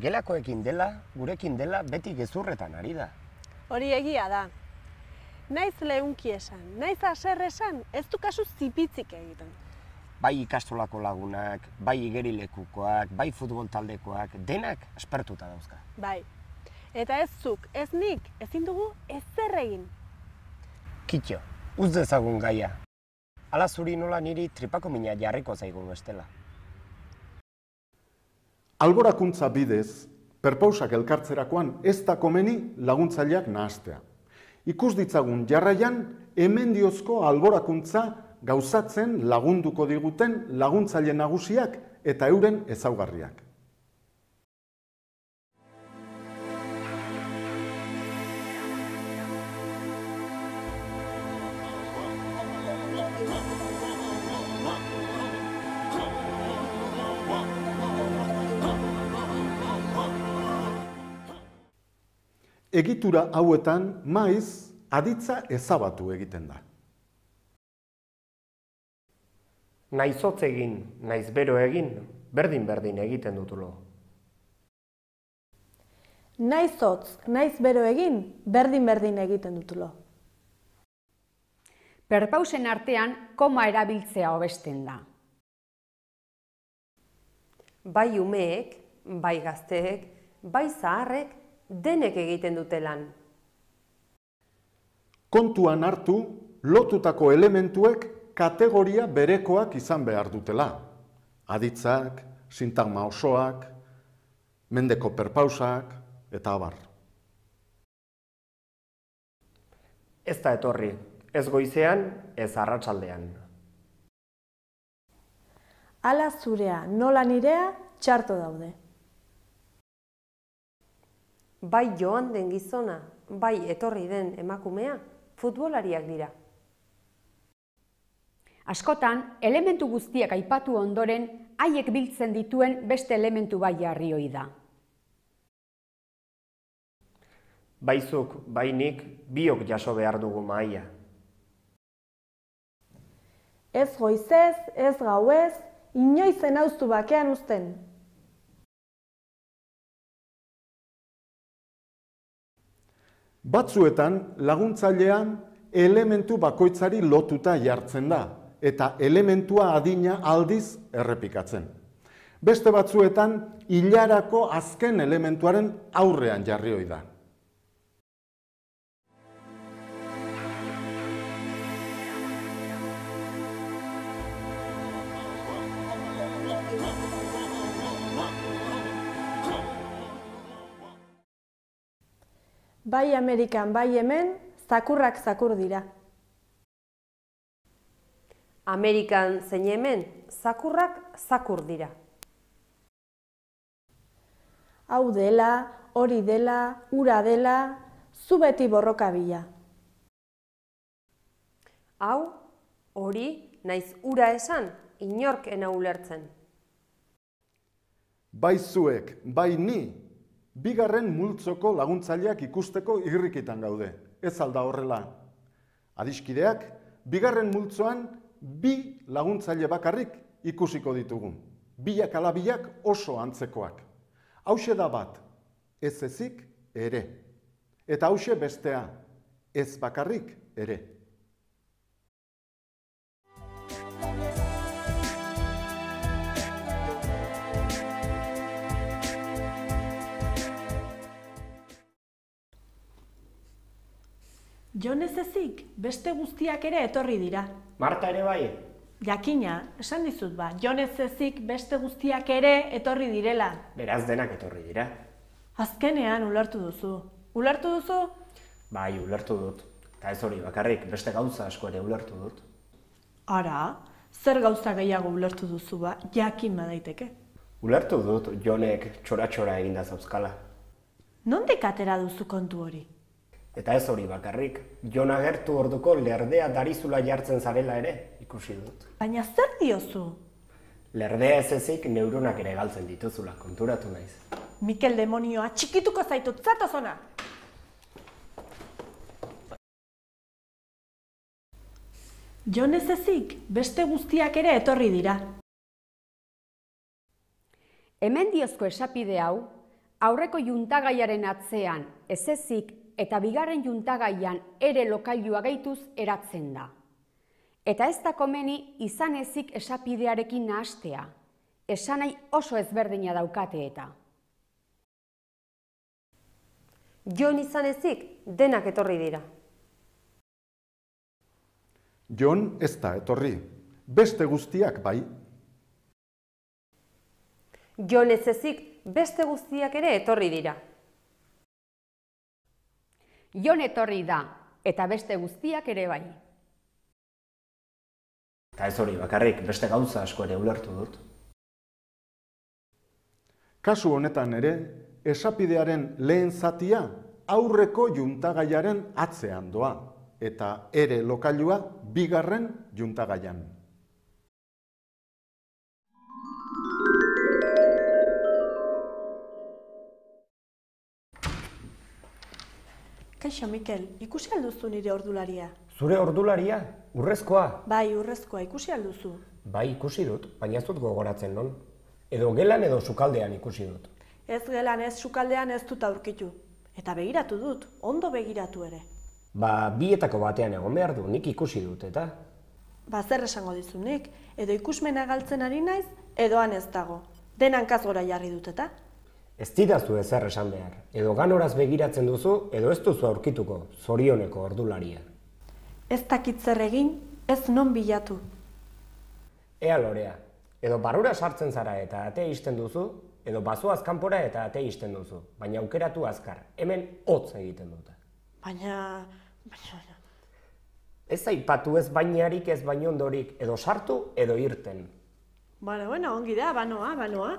gelakoekin dela, gurekin dela, beti gezurretan ari da. Hori egia da. Naiz lehunki esan, naiz aserre esan, ez du kasu zipitzik egiten. Bai ikastolako lagunak, bai gerilekukoak, bai futbol taldekoak, denak aspertuta dauzka. Bai, eta ez zuk, ez nik, ezin dugu ez zer egin. Kitxo, uz dezagun gaia. Ala zuri nola niri tripako mina jarriko zaigun bestela. Alborakuntza bidez, perpausak elkartzerakoan ez da komeni laguntzaileak nahastea. Ikus ditzagun jarraian, hemen diozko alborakuntza gauzatzen lagunduko diguten laguntzaile nagusiak eta euren ezaugarriak. egitura hauetan maiz aditza ezabatu egiten da. Naizotz egin, naiz bero egin, berdin berdin egiten dutulo. Naizotz, naiz bero egin, berdin berdin egiten dutulo. Perpausen artean koma erabiltzea hobesten da. Bai umeek, bai gazteek, bai zaharrek denek egiten dutelan? Kontuan hartu, lotutako elementuek kategoria berekoak izan behar dutela. Aditzak, sintagma osoak, mendeko perpausak, eta abar. Ez da etorri, ez goizean, ez arratsaldean. Ala zurea, nola nirea, txarto daude bai joan den gizona, bai etorri den emakumea, futbolariak dira. Askotan, elementu guztiak aipatu ondoren, haiek biltzen dituen beste elementu bai jarri da. Baizuk, bainik, biok jaso behar dugu maia. Ez goizez, ez gauez, inoizen hauztu bakean uzten. Batzuetan laguntzailean elementu bakoitzari lotuta jartzen da eta elementua adina aldiz errepikatzen. Beste batzuetan hilarako azken elementuaren aurrean jarri hoi da. Bai Amerikan bai hemen zakurrak zakur dira Amerikan zein hemen zakurrak zakur dira Hau dela, hori dela, ura dela zu beti borrokabila. Hau, hori, naiz ura esan inorkena ulertzen. Bai zuek, bai ni bigarren multzoko laguntzaileak ikusteko irrikitan gaude, ez alda horrela. Adiskideak, bigarren multzoan bi laguntzaile bakarrik ikusiko ditugu. Biak alabiak oso antzekoak. Hauxe da bat, ez ezik ere. Eta hauxe bestea, ez bakarrik ere. Jon ez ezik, beste guztiak ere etorri dira. Marta ere bai? Jakina, esan dizut ba, Jon ez ezik, beste guztiak ere etorri direla. Beraz denak etorri dira. Azkenean ulertu duzu. Ulertu duzu? Bai, ulertu dut. Ta ez hori bakarrik, beste gauza asko ere ulertu dut. Ara, zer gauza gehiago ulertu duzu ba, jakin badaiteke. Ulertu dut, Jonek txora-txora egindaz auskala. Nondek atera duzu kontu hori? Eta ez hori bakarrik, jonagertu agertu orduko lerdea darizula jartzen zarela ere, ikusi dut. Baina zer diozu? Lerdea ez ezik neuronak ere galtzen dituzula, konturatu naiz. Mikel demonioa txikituko zaitut, zatozona! Jon ez ezik, beste guztiak ere etorri dira. Hemen diozko esapide hau, aurreko juntagaiaren atzean, ez ezik eta bigarren juntagaian ere lokailua gaituz eratzen da. Eta ez da komeni izan ezik esapidearekin nahastea, esanai oso ezberdina daukate eta. Jon izan ezik denak etorri dira. Jon ez da etorri, beste guztiak bai. Jon ez ezik beste guztiak ere etorri dira. Jon etorri da eta beste guztiak ere bai. Eta ez hori bakarrik beste gauza asko ere ulertu dut. Kasu honetan ere, esapidearen lehen zatia aurreko juntagaiaren atzean doa eta ere lokalua bigarren juntagaian. Kaixo, Mikel, ikusi alduzu nire ordularia? Zure ordularia? Urrezkoa? Bai, urrezkoa ikusi alduzu. Bai, ikusi dut, baina ez dut gogoratzen non. Edo gelan edo sukaldean ikusi dut. Ez gelan ez sukaldean ez dut aurkitu. Eta begiratu dut, ondo begiratu ere. Ba, bietako batean egon behar du, nik ikusi dut, eta? Ba, zer esango dizunik, edo ikusmena galtzen ari naiz, edoan ez dago. Denan kazgora jarri dut, eta? Ez didazu ezer esan behar, edo ganoraz begiratzen duzu, edo ez duzu aurkituko, zorioneko ordularia. Ez zer egin, ez non bilatu. Ea lorea, edo barura sartzen zara eta ate izten duzu, edo bazo azkanpora eta ate izten duzu, baina aukeratu azkar, hemen hotz egiten duta. Baina, baina, baina. Ez aipatu ez bainarik ez baino ondorik, edo sartu, edo irten. Baina, bueno, ongi da, banoa, banoa.